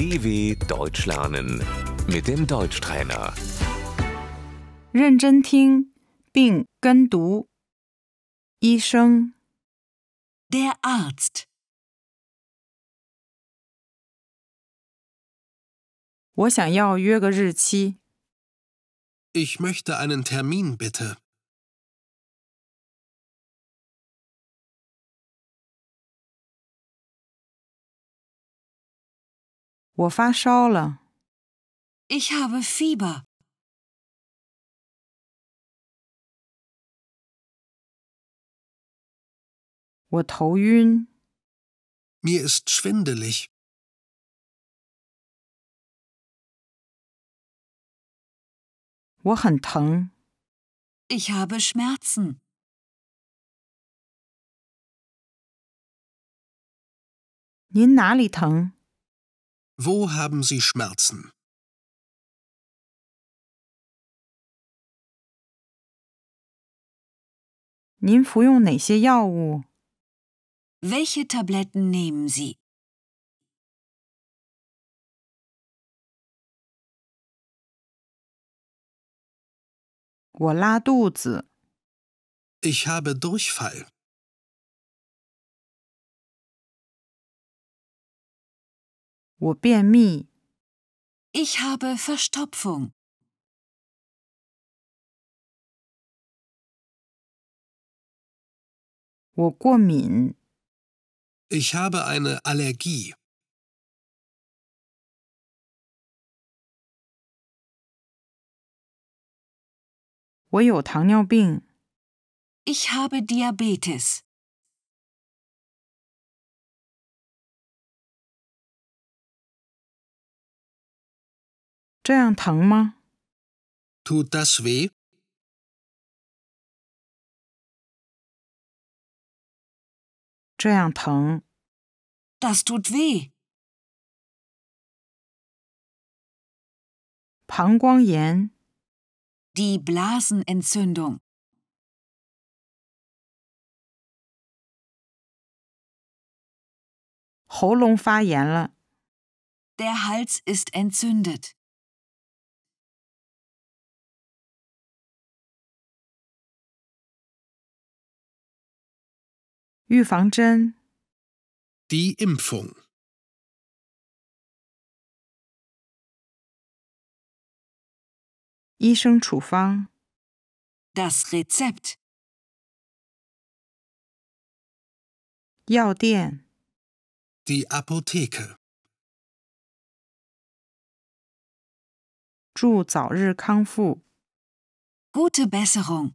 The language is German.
DW Deutsch lernen mit dem Deutschtrainer. Renjen Der Arzt. Ich möchte einen Termin bitte. 我发烧了。Ich habe Fieber. Mir ist schwindelig. Ich habe Schmerzen. Ihnen 哪里疼? Wo haben Sie Schmerzen? Welche Tabletten nehmen Sie? Ich habe Durchfall. Ich habe Verstopfung. Ich habe eine Allergie. Ich habe Diabetes. Tut das weh? Das tut weh. 膀胱炎 Die Blasenentzündung. Der Hals ist entzündet. 预防针 Die Impfung. Das Rezept. 药店 Die Apotheke. 祝早日康复 Gute Besserung.